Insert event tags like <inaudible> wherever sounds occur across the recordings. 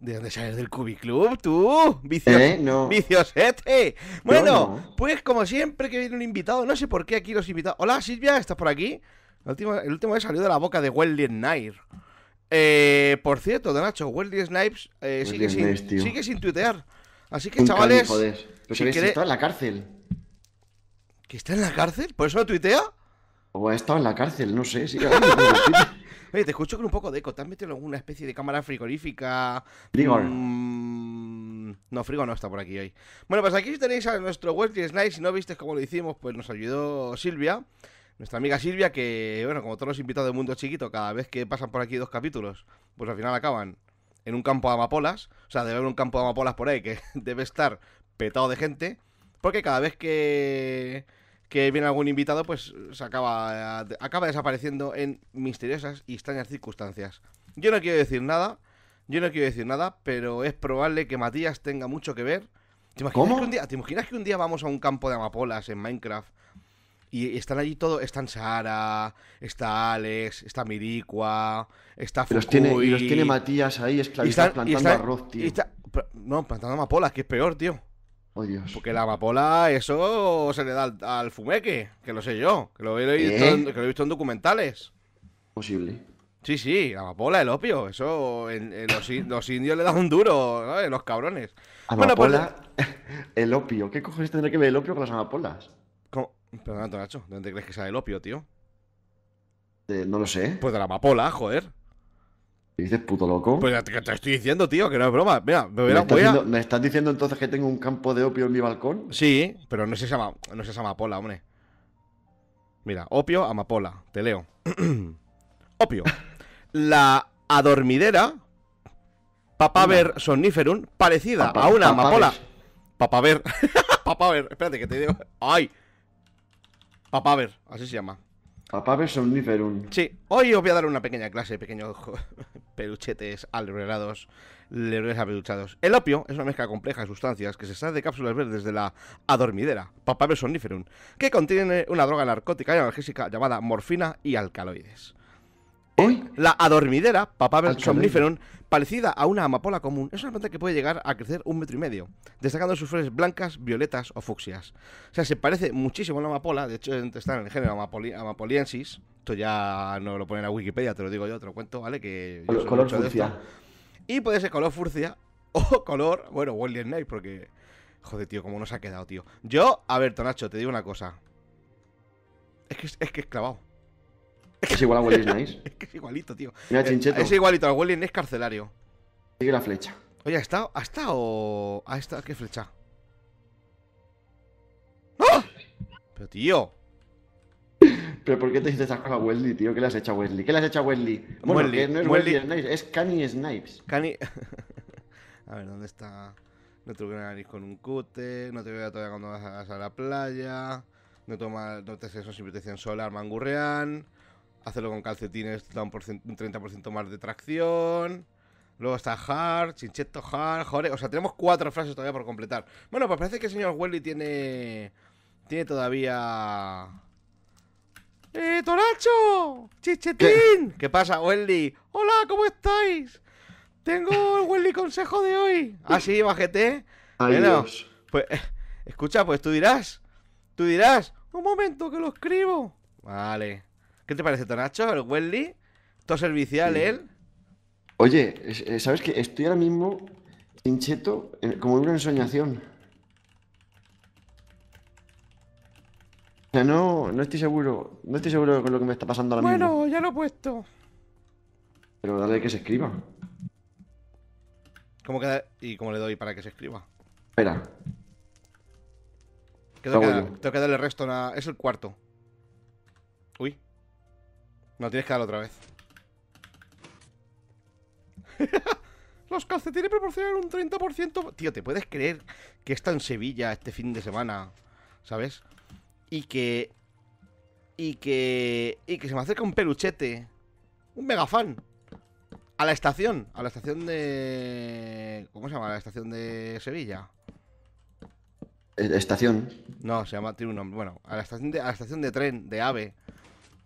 ¿De dónde sales del Cubiclub, tú? Vicios... ¿Eh? No. ¡Viciosete! Bueno, pues como siempre que viene un invitado, no sé por qué aquí los invitados... Hola, Silvia, ¿estás por aquí? El último, el último vez salió de la boca de Welly Snipes Eh, por cierto, de Nacho, Welly Snipes eh, sigue, sin, tuitear. Así que, chavales... si está en la cárcel. ¿Que está en la cárcel? ¿Por eso no tuitea? O ha estado en la cárcel, no sé. Sí, te escucho con un poco de eco. ¿Te has metido en alguna especie de cámara frigorífica? Frigor. Mm, no, Frigor no está por aquí hoy. Bueno, pues aquí tenéis a nuestro Wesley Snipes. Si no viste cómo lo hicimos, pues nos ayudó Silvia. Nuestra amiga Silvia, que, bueno, como todos los invitados del Mundo Chiquito, cada vez que pasan por aquí dos capítulos, pues al final acaban en un campo de amapolas. O sea, debe haber un campo de amapolas por ahí que <laughs> debe estar petado de gente. Porque cada vez que que viene algún invitado, pues se acaba, eh, acaba desapareciendo en misteriosas y extrañas circunstancias. Yo no quiero decir nada, yo no quiero decir nada, pero es probable que Matías tenga mucho que ver. ¿Te imaginas, Que, un día, ¿te imaginas que un día vamos a un campo de amapolas en Minecraft y están allí todos, están Sara, está Alex, está Miriqua, está Fukui... tiene, y los tiene Matías ahí esclavizando, plantando arroz, tío. no, plantando amapolas, que es peor, tío. Oh, Porque la amapola, eso se le da al, fumeque, que lo sé yo, ¿Eh? que lo, he visto en, documentales. Posible. Sí, sí, la amapola, el opio, eso en, los, indios le dan un duro, Los cabrones. Pues amapola, <laughs> el opio, ¿qué cojones tendrá que ver el opio con las amapolas? ¿Cómo? Perdón, Nacho, dónde crees que sale el opio, tío? Eh, no lo sé. Pues de la amapola, joder. ¿Te dices puto loco? Pues te, estoy diciendo, tío, que no es broma. Mira, me, ¿Me, estás, diciendo, ¿me diciendo entonces que tengo un campo de opio en mi balcón? Sí, pero no se llama, no se llama amapola, hombre. Mira, opio, amapola. Te leo. <clears throat> opio. La adormidera papaver sonniferum parecida a una amapola. Papaver. <laughs> papaver, espérate que te digo. ¡Ay! Papaver, así se llama. Papaver somniferum. Sí, hoy os voy a dar una pequeña clase, pequeños <laughs> peluchetes albergados, lebres apeluchados. El opio es una mezcla compleja de sustancias que se sale de cápsulas verdes de la adormidera, Papaver somniferum, que contiene una droga narcótica y analgésica llamada morfina y alcaloides la adormidera, papaver ah, somniferum, parecida a una amapola común, es una planta que puede llegar a crecer un metro y medio, destacando sus flores blancas, violetas o fucsias. O sea, se parece muchísimo a la amapola, de hecho está en el género amapoliensis. Esto ya no lo ponen a Wikipedia, te lo digo yo, te lo cuento, ¿vale? Que yo color furcia. Y puede ser color furcia <laughs> o color, bueno, Wally Night, porque. Joder, tío, cómo nos ha quedado, tío. Yo, a ver, Tonacho, te digo una cosa. Es que es, que es clavado. Es igual a Wally Snipes? <laughs> es que es igualito, tío. Mira, eh, Chincheto. Es igualito, a Wally es carcelario. Sigue la flecha. Oye, ¿ha estado? ¿Ha estado? ¿Ha estado? ¿Qué flecha? ¡Ah! Pero tío. ¿Pero por qué te dices a Wesley, tío? ¿Qué le has hecho a Wesley? ¿Qué le has hecho a Wesley? Bueno, Wesley. no es Wesley, Snipes, es Canny Snipes. Canny... <laughs> a ver, ¿dónde está? No te nariz con un cute, no te veo todavía cuando vas a, la playa, no, tomas no te haces protección solar, mangurreán... Hacerlo con calcetines da un, 30% más de tracción. Luego está Hard, Chinchetto Hard, Jore. O sea, tenemos cuatro frases todavía por completar. Bueno, pues parece que el señor Welly tiene. Tiene todavía. ¡Eh, Toracho! ¡Chichetín! ¿Qué, pasa, Welly? ¡Hola, ¿cómo estáis? Tengo el Welly consejo de hoy. Ah, sí, bajete. Bueno, pues, escucha, pues tú dirás. Tú dirás. Un momento, que lo escribo. Vale. ¿Qué te parece, Tonacho? ¿El Welly? ¿Todo servicial él? ¿eh? Oye, eh, ¿sabes qué? Estoy ahora mismo cheto, como en una ensoñación. O sea, no, no estoy seguro. No estoy seguro con lo que me está pasando ahora mismo. Bueno, ya lo he puesto. Pero dale que se escriba. ¿Cómo queda? ¿Y cómo le doy para que se escriba? Espera. tengo, que, darle resto a... Es el cuarto. No tienes que dar otra vez. <laughs> Los calcetines proporcionan un 30%. Tío, ¿te puedes creer que está en Sevilla este fin de semana? ¿Sabes? Y que. Y que. Y que se me acerca un peluchete. Un megafan. A la estación. A la estación de. ¿Cómo se llama? La estación de Sevilla. Eh, estación. No, se llama, tiene un nombre. Bueno, a la estación de, a la estación de tren, de AVE,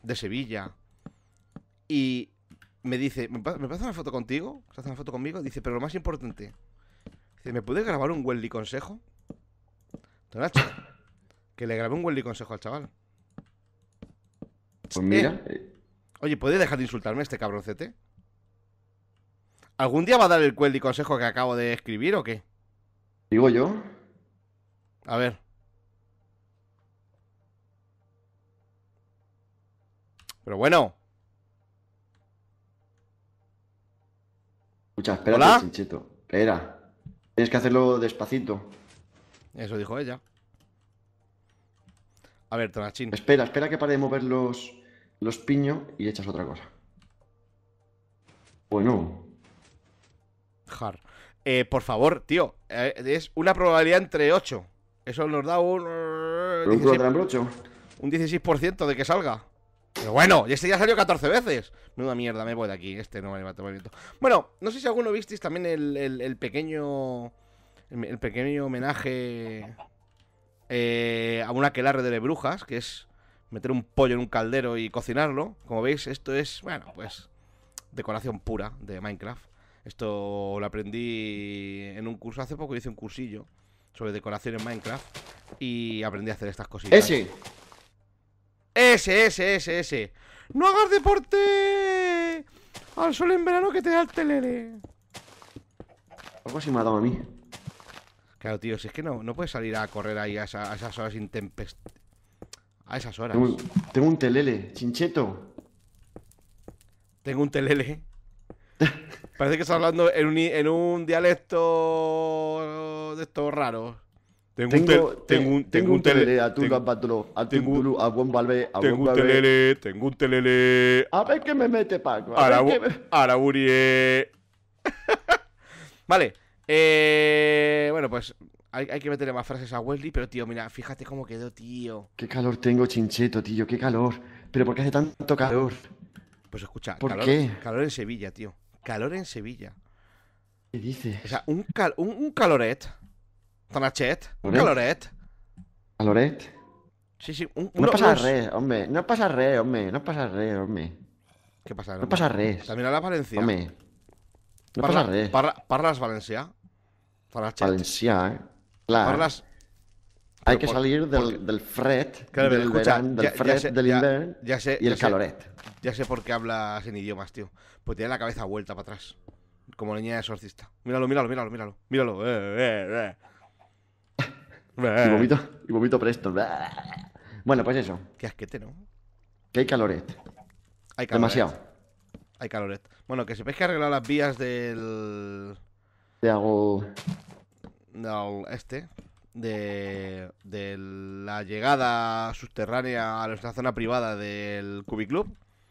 de Sevilla. Y me dice, ¿me, pasa, hacer una foto contigo? ¿Se hace una foto conmigo? Dice, pero lo más importante. Dice, ¿me puedes grabar un Welly consejo? que le grabé un Welly consejo al chaval. Pues mira. Eh, oye, ¿puede dejar de insultarme este cabroncete? ¿Algún día va a dar el Welly consejo que acabo de escribir o qué? Digo yo. A ver. Pero bueno. Escucha, espera, Espera. Tienes que hacerlo despacito. Eso dijo ella. A ver, Tonachín. Espera, espera que pare de mover los, los piños y echas otra cosa. Bueno. Jar. Eh, por favor, tío. Eh, es una probabilidad entre 8. Eso nos da un. un 16% de que salga. Pero bueno, y este ya salió 14 veces. Menuda mierda, me voy de aquí. Este no me va a Bueno, no sé si alguno visteis también el, pequeño. El, pequeño homenaje. Eh, a una aquelarre de brujas, que es meter un pollo en un caldero y cocinarlo. Como veis, esto es, bueno, pues. Decoración pura de Minecraft. Esto lo aprendí en un curso hace poco, hice un cursillo sobre decoración en Minecraft y aprendí a hacer estas cositas. Ese. Ese, ese, ese, ese. No hagas deporte al sol en verano que te da el telele. Algo así me ha dado a mí. Claro, tío, si es que no, no puedes salir a correr ahí a, esas horas intempest... A esas horas. Tengo, un, telele, chincheto. Tengo un telele. <laughs> Parece que estás hablando en un, en un dialecto de estos raros. Tengo, un, tengo, un, tele telele, a a tu a Buen Tengo un telele, tengo un telele. A ver qué me mete, Paco. Araburie. <laughs> vale. Eh, bueno, pues hay, que meterle más frases a Wesley, pero tío, mira, fíjate cómo quedó, tío. Qué calor tengo, chincheto, tío, qué calor. Pero ¿por qué hace tanto calor? Pues escucha, ¿por calor, Calor en Sevilla, tío. Calor en Sevilla. ¿Qué dices? O sea, un, un, un caloret. Tanachet, un caloret. Caloret? Sí, sí. Un, no, passa uns... res, home. No passa res, home. No passa res, home. Què passa? No home? passa res. També la València. Home. No parla, passa res. Parla, parles valencià? Tanachet. Valencià, eh? Clar. Parles... Hay que salir del, porque... del fred, claro, del escucha, verán, del ya, fred, ya sé, del invern ya, ya sé, y el caloret. Ya sé por qué hablas en idiomas, tío. Pues tiene la cabeza vuelta para atrás. Como niña exorcista. Míralo, míralo, míralo, míralo. Míralo. Eh, eh, eh. y vomito, y vomito presto. Bueno, pues eso. Qué asquete, ¿no? Que hay este Hay calor Demasiado. Hay calores. Bueno, que sepáis que he arreglado las vías del. De algo. algo este. De, de la llegada subterránea a nuestra zona privada del club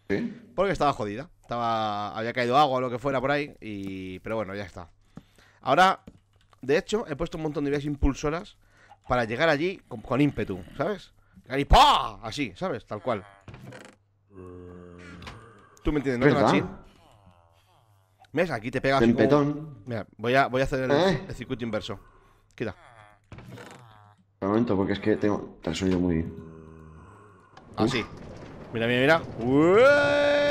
¿Sí? Porque estaba jodida. Estaba, había caído agua o lo que fuera por ahí. Y, pero bueno, ya está. Ahora, de hecho, he puesto un montón de vías impulsoras para llegar allí con, ímpetu, ¿sabes? Y Así, ¿sabes? Tal cual. ¿Tú me entiendes? ¿No te ¿Ves? Aquí te pegas. un Mira, voy a, voy a hacer ¿Eh? el, circuito inverso. Quita. Un momento, porque es que tengo. Te muy. Así. Mira, mira, mira.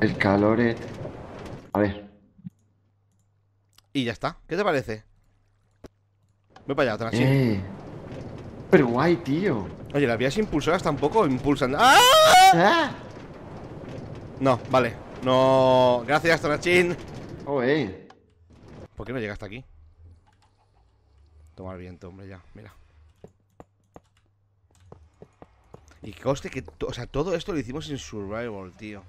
El calor es... A ver. Y ya está. ¿Qué te parece? Voy para allá, Tonachín eh. pero guay, tío. Oye, las vías impulsoras tampoco impulsan. ¡Ah! No, vale. No. Gracias, Tranchín. Oh, eh. ¿Por qué no llega hasta aquí? Toma el viento, hombre, ya. Mira. Y coste que. O sea, todo esto lo hicimos en Survival, tío.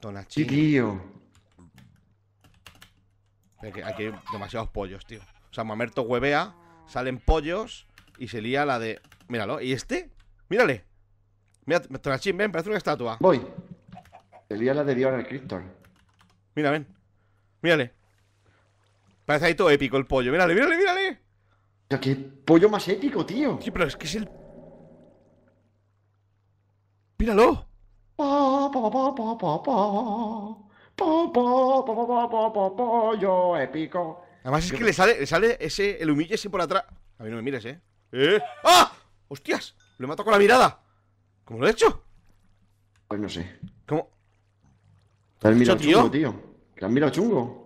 Tonachín. Chiquillo. Aquí, hay demasiados pollos, tío. O sea, Mamerto huevea, salen pollos y se lía la de. Míralo. ¿Y este? Mírale. Mira, Tonachín, ven, parece una estatua. Voy. Se lía la de Dios el Cristo. Mira, ven. Mírale. Parece ahí todo épico el pollo. Mírale, mírale, mírale. sea, qué pollo más épico, tío. Sí, pero es que es el. Míralo. Yo épico. Además es que le sale, le sale ese, el humille ese por atrás. A mí no me mires, ¿eh? Lo he con la mirada. ¿Cómo lo he hecho? Pues no sé. ¿Cómo? Te has mirado tío. Te chungo.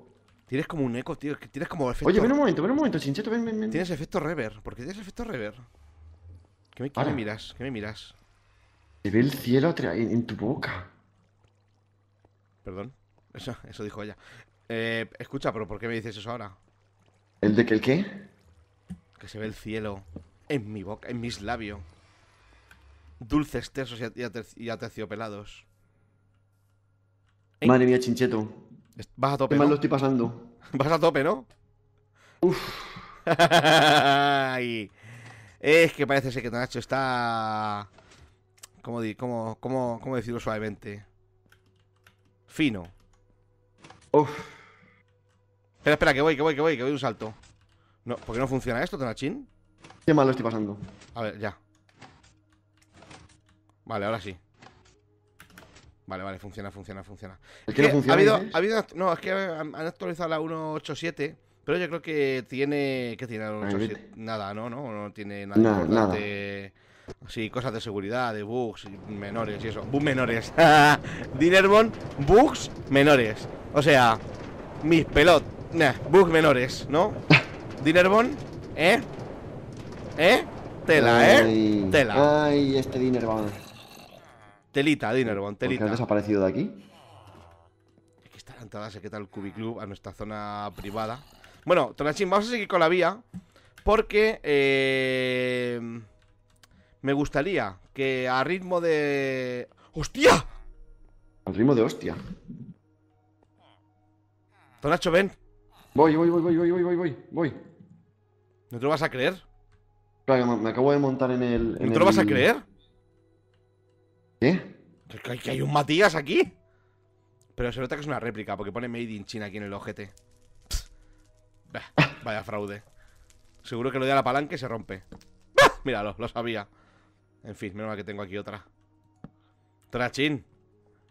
Tienes como un eco, tío. Tienes como Oye, ven un momento, ven un momento, Tienes efecto rever. ¿Por tienes efecto rever? qué me miras? ¿Qué me miras? Se ve el cielo en, tu boca. Perdón. Eso, dijo ella. Eh, escucha, pero ¿por qué me dices eso ahora? ¿El de que el qué? Que se ve el cielo en mi boca, en mis labios. Dulces, tersos y, y aterciopelados. ¿Eh? Madre mía, chincheto. Vas a tope. ¿Qué estoy pasando? <laughs> Vas a tope, ¿no? Uf. <laughs> es que parece ser que Nacho está ¿Cómo, decirlo suavemente? Fino. Uf. Espera, espera, que voy, que voy, que voy, que voy un salto. No, ¿Por qué no funciona esto, Tenachin? Qué mal lo estoy pasando. A ver, ya. Vale, ahora sí. Vale, vale, funciona, funciona, funciona. Es que, no eh, funciona. Ha habido, no, es que han actualizado la 187, pero yo creo que tiene. ¿Qué tiene la 187? Nada, no, no, no tiene nada, Sí, cosas de seguridad, de bugs menores y eso. Bugs menores. <laughs> Dinerbon, bugs menores. O sea, mis pelot. Nah, bugs menores, ¿no? Dinerbon, ¿eh? ¿Eh? Tela, ¿eh? tela. Ay, este Dinerbon. Telita, Dinerbon, telita. ¿Por qué has desaparecido de aquí? Es que está la entrada secreta el Cubiclub a nuestra zona privada. Bueno, Tonachín, vamos a seguir con la vía. Porque, eh, me gustaría que a ritmo de... ¡Hostia! Al ritmo de hostia. Tonacho, ven. Voy, voy, voy, voy, voy, voy, voy, voy. ¿No te lo vas a creer? Claro, me, acabo de montar en el... En ¿No te lo vas a creer? ¿Qué? Que hay, un Matías aquí. Pero se nota que es una réplica, porque pone Made in China aquí en el ojete. vaya fraude. Seguro que lo de a la palanca y se rompe. míralo, lo sabía. En fin, menos mal que tengo aquí otra. Trachín.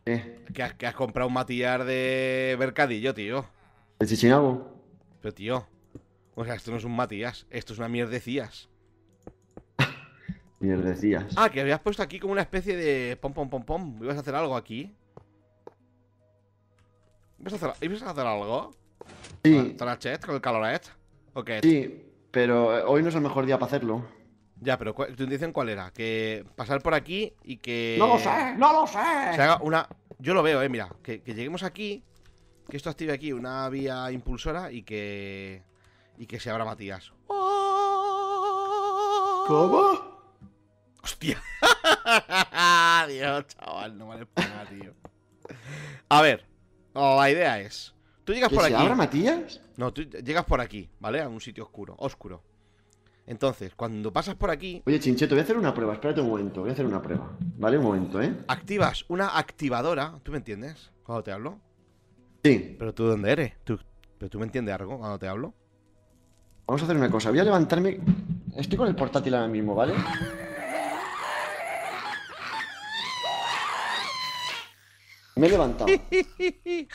¿Qué? Que has, comprado un matillar de mercadillo, tío. ¿El Chichinabo? Pero, tío. O sea, esto no es un matillas. Esto es una mierdecías. <laughs> mierdecías. Ah, que habías puesto aquí como una especie de pom pom pom pom. ¿Ibas a hacer algo aquí? ¿Ibas a hacer, algo? Sí. ¿Trachet con el caloret? ¿O qué? Sí, pero eh, hoy no es el mejor día para hacerlo. Ya, pero ¿tú dicen cuál era? Que pasar por aquí y que. ¡No lo sé! ¡No lo sé! Se haga una. Yo lo veo, eh, mira. Que, lleguemos aquí. Que esto active aquí una vía impulsora y que. Y que se abra Matías. ¿Cómo? ¡Hostia! <laughs> Dios, chaval, no vale para nada, tío. A ver, la idea es. Tú llegas ¿Que por se ¿Abra Matías? No, tú llegas por aquí, ¿vale? A un sitio oscuro, oscuro. Entonces, cuando pasas por aquí. Oye, Chincheto, voy a hacer una prueba. Espérate un momento, voy a hacer una prueba. Vale, un momento, ¿eh? Activas una activadora. ¿Tú me entiendes cuando te hablo? Sí. Pero tú, ¿dónde eres? ¿Pero tú me entiendes algo cuando te hablo? Vamos a hacer una cosa. Voy a levantarme. Estoy con el portátil ahora mismo, ¿vale? Me he levantado. <laughs> ¿Te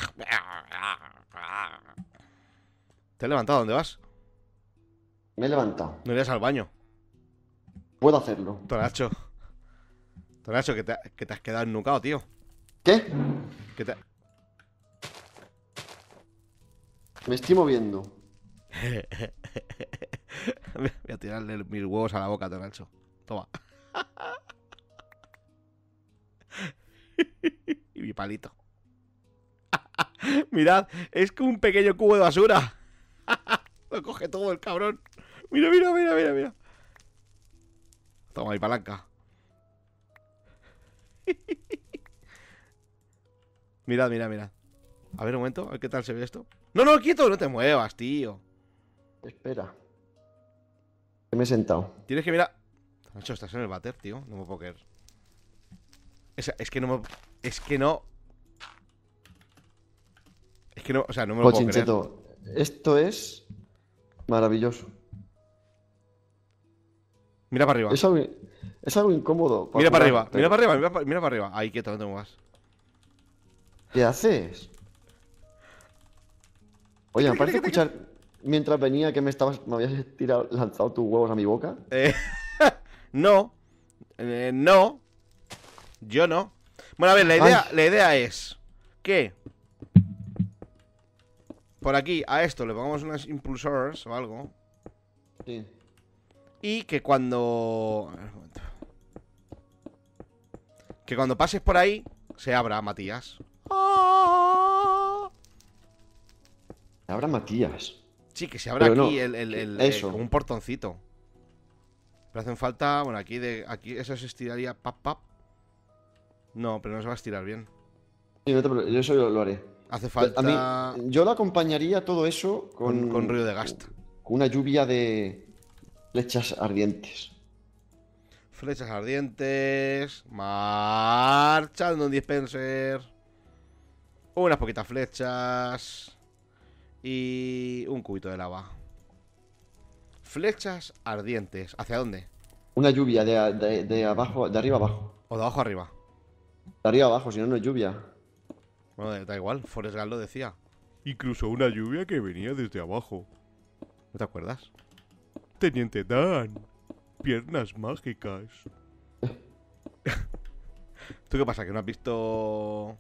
has levantado? ¿Dónde vas? Me he levantado. No irías al baño. Puedo hacerlo. Toracho. Tonacho, que te, has quedado ennucado, tío. ¿Qué? Me estoy moviendo. <laughs> Voy a tirarle mis huevos a la boca, Tonacho. Toma. y <laughs> mi palito. <laughs> Mirad, es como un pequeño cubo de basura. Lo coge todo el cabrón. Mira, mira, mira, mira, mira. Toma ahí, palanca. <laughs> mirad, mirad, mirad. A ver un momento, a ver qué tal se ve esto. No, no, quieto, no te muevas, tío. Espera. Me he sentado. Tienes que mirar. Nacho, estás en el bater, tío. No me puedo creer. Es, que no me. Es que no. Es que no. O sea, no me lo puedo creer. Esto es maravilloso. Mira para arriba. Es algo, es algo incómodo. mira, para arriba, mira para arriba, mira para arriba, mira para, Ahí quieto, no te muevas. ¿Qué haces? Oye, parece que escuchar mientras venía que me estabas. me habías tirado, lanzado tus huevos a mi boca. Eh, <laughs> no. Eh, no. Yo no. Bueno, a ver, la idea, la idea es que por aquí a esto le pongamos unas impulsors o algo. Sí. Y que cuando... Que cuando pases por ahí se abra Matías. Se abra Matías. Sí, que se abra aquí el, un portoncito. Pero hacen falta. Bueno, aquí de. Aquí eso se estiraría pap pap. No, pero no se va a estirar bien. Sí, no te yo eso lo haré. Hace falta. yo lo acompañaría todo eso con. Con, río de gasta. Con una lluvia de. Flechas ardientes. Flechas ardientes. Marchando un dispenser. Unas poquitas flechas. Y un cubito de lava. Flechas ardientes. ¿Hacia dónde? Una lluvia de, abajo, de arriba abajo. O de abajo arriba. De arriba abajo, si no, no es lluvia. Bueno, da igual, Forrest Gump lo decía. Incluso una lluvia que venía desde abajo. ¿No te acuerdas? Teniente Dan, piernas mágicas. <laughs> ¿Tú qué pasa? ¿Que no has visto...?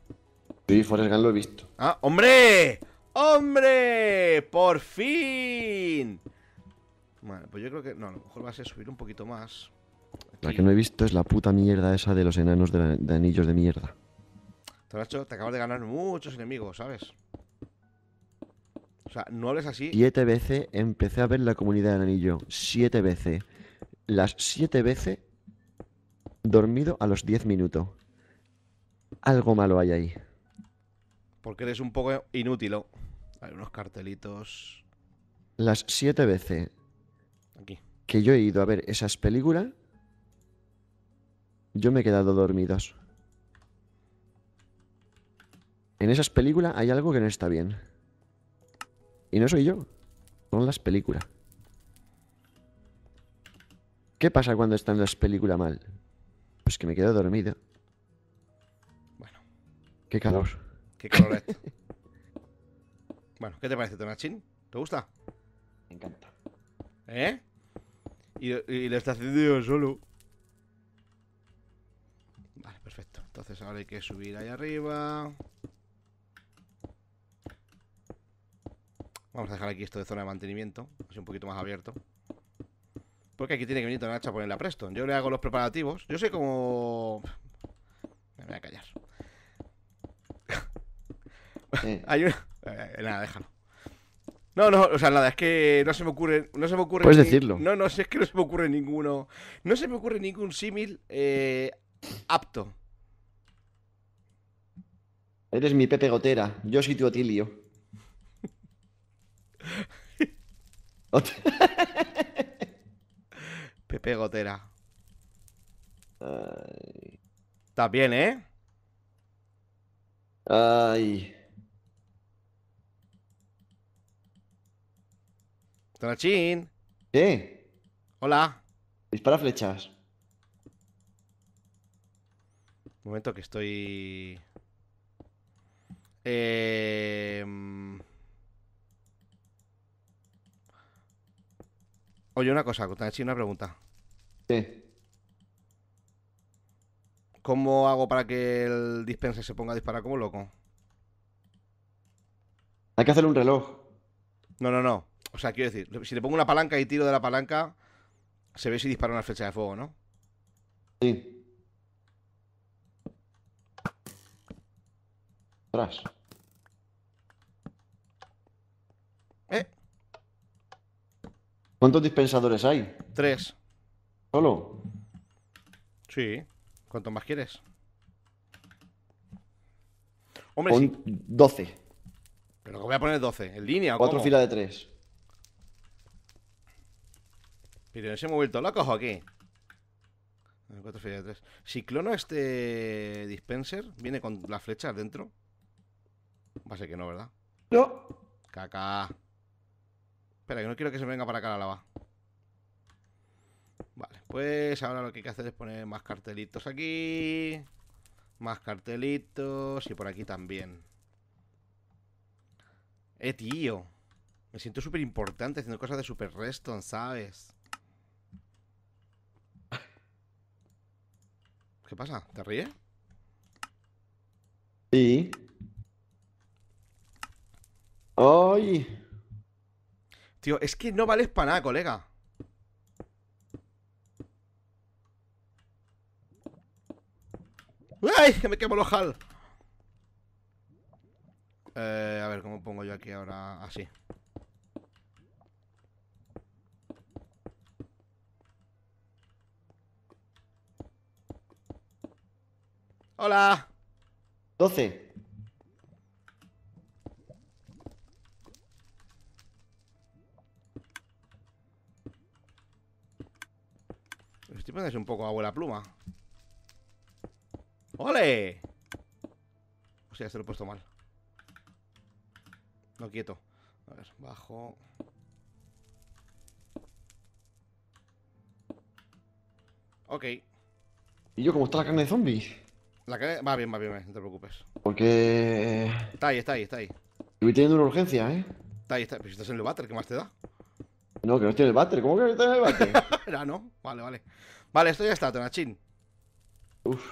Sí, Forrest Gump lo he visto. ¡Ah, hombre! ¡Hombre! ¡Por fin! Vale, pues yo creo que... No, a lo mejor vas a subir un poquito más. La que no he visto es la puta mierda esa de los enanos de, anillos de mierda. te acabas de ganar muchos enemigos, ¿sabes? O sea, no hables así. Siete veces empecé a ver la comunidad del anillo. Siete veces. Las siete veces dormido a los diez minutos. Algo malo hay ahí. Porque eres un poco inútil. Hay unos cartelitos. Las siete veces que yo he ido a ver esas películas, yo me he quedado dormidos. En esas películas hay algo que no está bien. Y no soy yo. Son las películas. ¿Qué pasa cuando están las películas mal? Pues que me quedo dormido. Bueno. Qué calor. Qué calor es. <laughs> bueno, ¿qué te parece, Tonachin? ¿Te gusta? Me encanta. ¿Eh? Y, lo está haciendo solo. Vale, perfecto. Entonces ahora hay que subir ahí arriba. Vamos a dejar aquí esto de zona de mantenimiento, así un poquito más abierto. Porque aquí tiene que venir Tonacha a ponerla a Preston. Yo le hago los preparativos. Yo sé cómo... Me voy a callar. <laughs> Hay una... Eh, nada, déjalo. No, no, o sea, nada, es que no se me ocurre. No se me ocurre. Puedes decirlo. No, no, es que no se me ocurre ninguno. No se me ocurre ningún símil eh, apto. Eres mi Pepe Gotera, yo soy tu Otilio. <laughs> Pepe Gotera. Ay. bien, ¿eh? Ay. ¿Qué? Hola. Dispara flechas. Momento que estoy... Eh... Oye, una cosa, hecho una pregunta. Sí. ¿Cómo hago para que el dispenser se ponga a disparar como loco? Hay que hacerle un reloj. No, no, no. O sea, quiero decir, si le pongo una palanca y tiro de la palanca, se ve si dispara una flecha de fuego, ¿no? Sí. Atrás. ¿Cuántos dispensadores hay? Tres. ¿Solo? Sí. ¿Cuántos más quieres? Hombre, 12. ¿Pero que voy a poner 12? ¿En línea o Cuatro filas de tres. ¿Pero nos hemos vuelto locos aquí. aquí? Cuatro filas de tres. Si clono este dispenser, ¿viene con las flechas dentro? Va a ser que no, ¿verdad? No. Caca. Espera, que no quiero que se venga para acá la lava. Vale, pues ahora lo que hay que hacer es poner más cartelitos aquí. Más cartelitos y por aquí también. Eh, tío. Me siento súper importante haciendo cosas de Super Reston, ¿sabes? ¿Qué pasa? ¿Te ríes? Sí. ¡Ay! Tío, es que no vales para nada, colega. ¡Ay! Que me quemo el ojal. Eh, a ver, ¿cómo pongo yo aquí ahora? Así. Hola. 12. Si poniendo un poco abuela pluma. ¡Ole! O sea, se lo he puesto mal. No quieto. A ver, bajo. Ok. ¿Y yo cómo está la carne de zombies? La carne va bien, va bien, no te preocupes. Porque. Eh, está ahí, está ahí, está ahí. Estoy teniendo una urgencia, ¿eh? Está ahí, está ahí. Pero si estás en el váter, ¿qué más te da? No, que no estoy en el váter. ¿Cómo que no estoy en el váter? ah, <laughs> no. Vale, vale. Vale, esto ya está, Tonachín. Uf.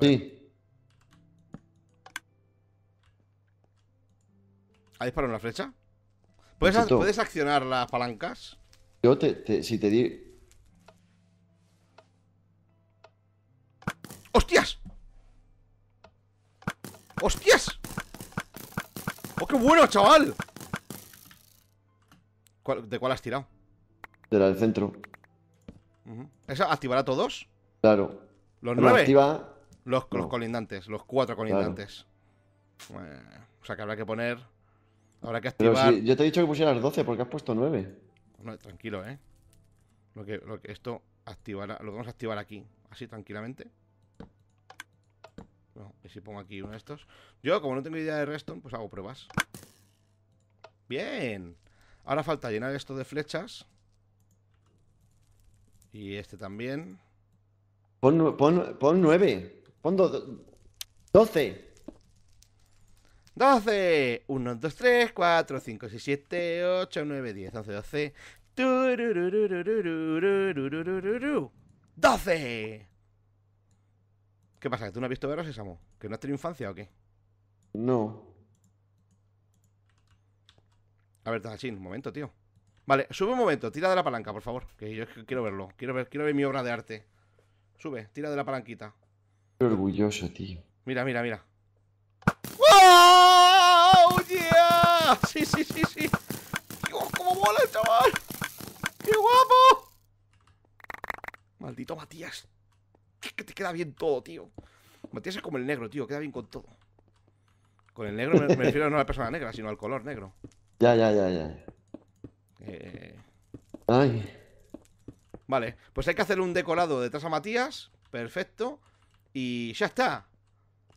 Sí. ¿Ha disparado una flecha? ¿Puedes, ¿Puedes, accionar las palancas? Yo te, si te di... ¡Hostias! ¡Hostias! ¡Oh, qué bueno, chaval! ¿De cuál has tirado? de la del centro. ¿Esa activará todos? Claro. ¿Los nueve? Los, colindantes, los cuatro colindantes. o sea que habrá que poner. Habrá que activar. yo te he dicho que pusieras 12 porque has puesto 9. tranquilo, ¿eh? Lo esto activará, lo vamos a activar aquí, así tranquilamente. y si pongo aquí uno de estos. Yo, como no tengo idea de redstone, pues hago pruebas. Bien. Ahora falta llenar esto de flechas. Y este también. Pon, pon, pon 9. Pon 12. 12. 1, 2, 3, cuatro cinco seis siete ocho nueve diez 12, 12. 12. ¿Qué pasa? ¿Que tú no has visto Veros, Samu? ¿Que no has tenido infancia o qué? No. A ver, tachín un momento, tío. Vale, sube un momento, tira de la palanca, por favor. Que yo quiero verlo. Quiero ver, quiero ver mi obra de arte. Sube, tira de la palanquita. Estoy orgulloso, tío. Mira, mira, mira. ¡Oh, yeah! Sí, sí, sí, sí. Dios, cómo mola, chaval. ¡Qué guapo! Maldito Matías. Es que te queda bien todo, tío. Matías es como el negro, tío. Queda bien con todo. Con el negro me refiero no a la persona negra, sino al color negro. Ya, ya, ya, ya. Eh, vale, pues hay que hacer un decorado detrás a Matías. Perfecto. Y ya está.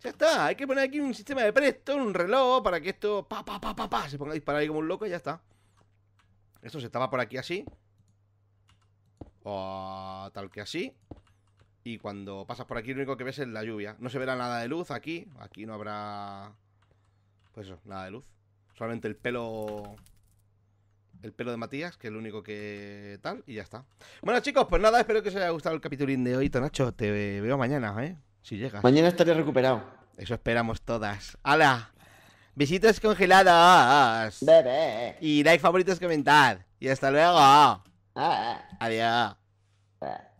Ya está. Hay que poner aquí un sistema de presto, un reloj, para que esto pa, pa, se ponga a disparar ahí como un loco y ya está. Esto se estaba por aquí así. O tal que así. Y cuando pasas por aquí lo único que ves es la lluvia. No se verá nada de luz aquí. Aquí no habrá... Pues eso, nada de luz. Solamente el pelo el pelo de Matías, que es el único que tal, y ya está. Bueno, chicos, pues nada, espero que os haya gustado el capitulín de hoy, Tonacho. Te veo mañana, ¿eh? Si llegas. Mañana estaré recuperado. Eso esperamos todas. ¡Hala! Visitas congeladas. Bebé. Y like, favoritos, comentad. Y hasta luego. Ah, ah. Adiós. Ah.